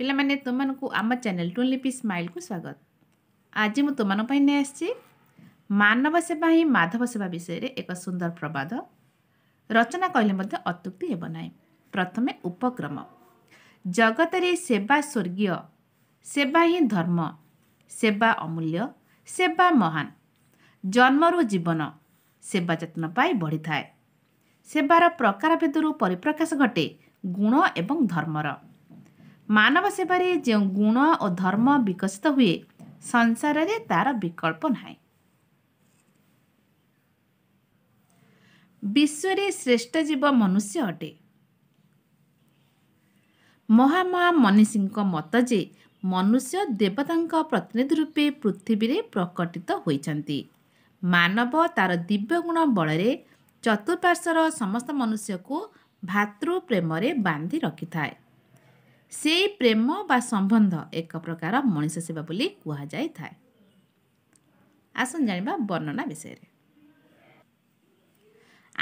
ପିଲାମାନେ ତୁମମାନଙ୍କୁ ଆମ ଚ୍ୟାନେଲ୍ ଟୁଲିପି ସ୍ମାଇଲ୍କୁ ସ୍ୱାଗତ ଆଜି ମୁଁ ତୁମମାନଙ୍କ ପାଇଁ ନେଇ ଆସିଛି ମାନବ ସେବା ହିଁ ମାଧବ ସେବା ବିଷୟରେ ଏକ ସୁନ୍ଦର ପ୍ରବାଦ ରଚନା କହିଲେ ମଧ୍ୟ ଅତ୍ୟୁକ୍ତି ହେବ ନାହିଁ ପ୍ରଥମେ ଉପକ୍ରମ ଜଗତରେ ସେବା ସ୍ୱର୍ଗୀୟ ସେବା ହିଁ ଧର୍ମ ସେବା ଅମୂଲ୍ୟ ସେବା ମହାନ ଜନ୍ମରୁ ଜୀବନ ସେବା ଯତ୍ନ ପାଇ ବଢ଼ିଥାଏ ସେବାର ପ୍ରକାରଭେଦରୁ ପରିପ୍ରକାଶ ଘଟେ ଗୁଣ ଏବଂ ଧର୍ମର ମାନବ ସେବାରେ ଯେଉଁ ଗୁଣ ଓ ଧର୍ମ ବିକଶିତ ହୁଏ ସଂସାରରେ ତାର ବିକଳ୍ପ ନାହିଁ ବିଶ୍ୱରେ ଶ୍ରେଷ୍ଠ ଜୀବ ମନୁଷ୍ୟ ଅଟେ ମହାମହା ମନୀଷୀଙ୍କ ମତ ଯେ ମନୁଷ୍ୟ ଦେବତାଙ୍କ ପ୍ରତିନିଧି ରୂପେ ପୃଥିବୀରେ ପ୍ରକଟିତ ହୋଇଛନ୍ତି ମାନବ ତାର ଦିବ୍ୟ ଗୁଣ ବଳରେ ଚତୁଃପାର୍ଶ୍ୱର ସମସ୍ତ ମନୁଷ୍ୟକୁ ଭାତୃ ପ୍ରେମରେ ବାନ୍ଧି ରଖିଥାଏ ସେଇ ପ୍ରେମ ବା ସମ୍ବନ୍ଧ ଏକ ପ୍ରକାର ମଣିଷ ସେବା ବୋଲି କୁହାଯାଇଥାଏ ଆସନ୍ ଜାଣିବା ବର୍ଣ୍ଣନା ବିଷୟରେ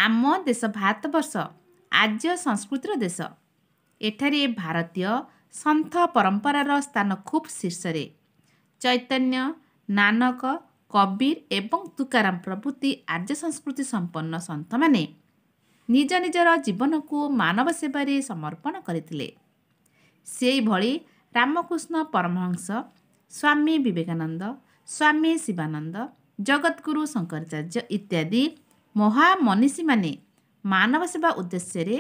ଆମ ଦେଶ ଭାରତବର୍ଷ ଆର୍ଯ୍ୟ ସଂସ୍କୃତିର ଦେଶ ଏଠାରେ ଭାରତୀୟ ସନ୍ଥ ପରମ୍ପରାର ସ୍ଥାନ ଖୁବ୍ ଶୀର୍ଷରେ ଚୈତନ୍ୟ ନାନକ କବୀର ଏବଂ ତୁକାରାମ ପ୍ରଭୃତି ଆର୍ଯ୍ୟ ସଂସ୍କୃତି ସମ୍ପନ୍ନ ସନ୍ଥମାନେ ନିଜ ନିଜର ଜୀବନକୁ ମାନବ ସେବାରେ ସମର୍ପଣ କରିଥିଲେ ସେହିଭଳି ରାମକୃଷ୍ଣ ପରମହଂସ ସ୍ୱାମୀ ବିବେକାନନ୍ଦ ସ୍ୱାମୀ ଶିବାନନ୍ଦ ଜଗତଗୁରୁ ଶଙ୍କରାଚାର୍ଯ୍ୟ ଇତ୍ୟାଦି ମହାମନିଷୀମାନେ ମାନବ ସେବା ଉଦ୍ଦେଶ୍ୟରେ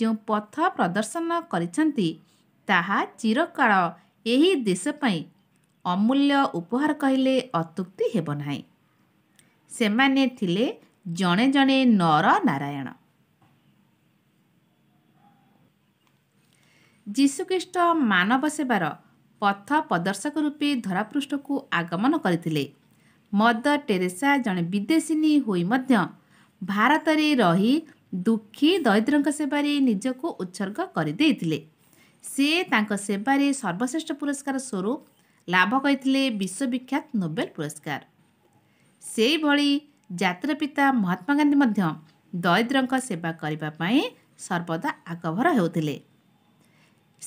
ଯେଉଁ ପଥ ପ୍ରଦର୍ଶନ କରିଛନ୍ତି ତାହା ଚିରକାଳ ଏହି ଦେଶ ପାଇଁ ଅମୂଲ୍ୟ ଉପହାର କହିଲେ ଅତ୍ୟୁକ୍ତି ହେବ ନାହିଁ ସେମାନେ ଥିଲେ ଜଣେ ଜଣେ ନର ନାରାୟଣ ଯୀଶୁଖ୍ରୀଷ୍ଟ ମାନବ ସେବାର ପଥ ପ୍ରଦର୍ଶକ ରୂପେ ଧରାପୃଷ୍ଠକୁ ଆଗମନ କରିଥିଲେ ମଦର ଟେରେସା ଜଣେ ବିଦେଶିନୀ ହୋଇ ମଧ୍ୟ ଭାରତରେ ରହି ଦୁଃଖୀ ଦରିଦ୍ରଙ୍କ ସେବାରେ ନିଜକୁ ଉତ୍ସର୍ଗ କରିଦେଇଥିଲେ ସେ ତାଙ୍କ ସେବାରେ ସର୍ବଶ୍ରେଷ୍ଠ ପୁରସ୍କାର ସ୍ୱରୂପ ଲାଭ କରିଥିଲେ ବିଶ୍ୱବିଖ୍ୟାତ ନୋବେଲ ପୁରସ୍କାର ସେହିଭଳି ଜାତିର ପିତା ମହାତ୍ମା ଗାନ୍ଧୀ ମଧ୍ୟ ଦରିଦ୍ରଙ୍କ ସେବା କରିବା ପାଇଁ ସର୍ବଦା ଆଗଭର ହେଉଥିଲେ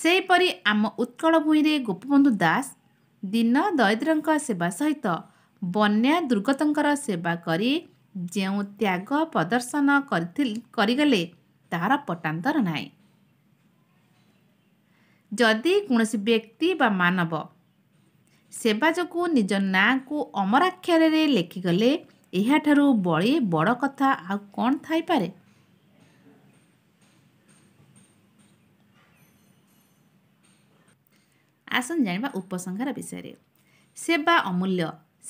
ସେହିପରି ଆମ ଉତ୍କଳ ଭୂଇଁରେ ଗୋପବନ୍ଧୁ ଦାସ ଦିନ ଦରିଦ୍ରଙ୍କ ସେବା ସହିତ ବନ୍ୟା ଦୁର୍ଗତଙ୍କର ସେବା କରି ଯେଉଁ ତ୍ୟାଗ ପ୍ରଦର୍ଶନ କରିଗଲେ ତାହାର ପଟାନ୍ତର ନାହିଁ ଯଦି କୌଣସି ବ୍ୟକ୍ତି ବା ମାନବ ସେବା ଯୋଗୁଁ ନିଜ ନାଁକୁ ଅମରାକ୍ଷରରେ ଲେଖିଗଲେ ଏହାଠାରୁ ବଳି ବଡ଼ କଥା ଆଉ କ'ଣ ଥାଇପାରେ ଆସନ୍ତୁ ଜାଣିବା ଉପସଂହାର ବିଷୟରେ ସେବା ଅମୂଲ୍ୟ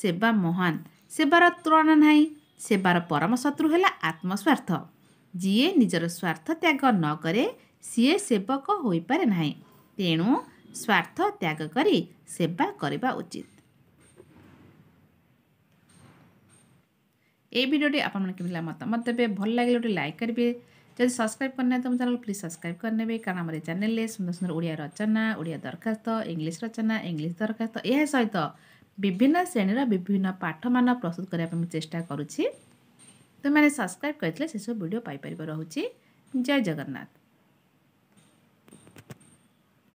ସେବା ମହାନ ସେବାର ତୁଳନା ନାହିଁ ସେବାର ପରମ ଶତ୍ରୁ ହେଲା ଆତ୍ମସ୍ୱାର୍ଥ ଯିଏ ନିଜର ସ୍ୱାର୍ଥ ତ୍ୟାଗ ନ କରେ ସିଏ ସେବକ ହୋଇପାରେ ନାହିଁ ତେଣୁ ସ୍ୱାର୍ଥ ତ୍ୟାଗ କରି ସେବା କରିବା ଉଚିତ ଏଇ ଭିଡ଼ିଓଟି ଆପଣମାନେ କେମିତି ମତାମତ ଦେବେ ଭଲ ଲାଗିଲେ ଗୋଟେ ଲାଇକ୍ କରିବେ ଯଦି ସବସ୍କ୍ରାଇବ୍ କରିନାହାନ୍ତି ଆମ ଚ୍ୟାନେଲ୍ ପ୍ଲିଜ୍ ସବସ୍କ୍ରାଇବ୍ କରିନେବେ କାରଣ ଆମର ଏ ଚ୍ୟାନେଲ୍ରେ ସୁନ୍ଦର ସୁନ୍ଦର ଓଡ଼ିଆ ରଚନା ଓଡ଼ିଆ ଦରଖାସ୍ତ ଇଂଲିଶ ରଚନା ଇଂଲିଶ ଦରଖାସ୍ତ ଏହା ସହିତ ବିଭିନ୍ନ ଶ୍ରେଣୀର ବିଭିନ୍ନ ପାଠମାନ ପ୍ରସ୍ତୁତ କରିବା ପାଇଁ ମୁଁ ଚେଷ୍ଟା କରୁଛି ତୁମେମାନେ ସବସ୍କ୍ରାଇବ୍ କରିଥିଲେ ସେସବୁ ଭିଡ଼ିଓ ପାଇପାରିବ ରହୁଛି ଜୟ ଜଗନ୍ନାଥ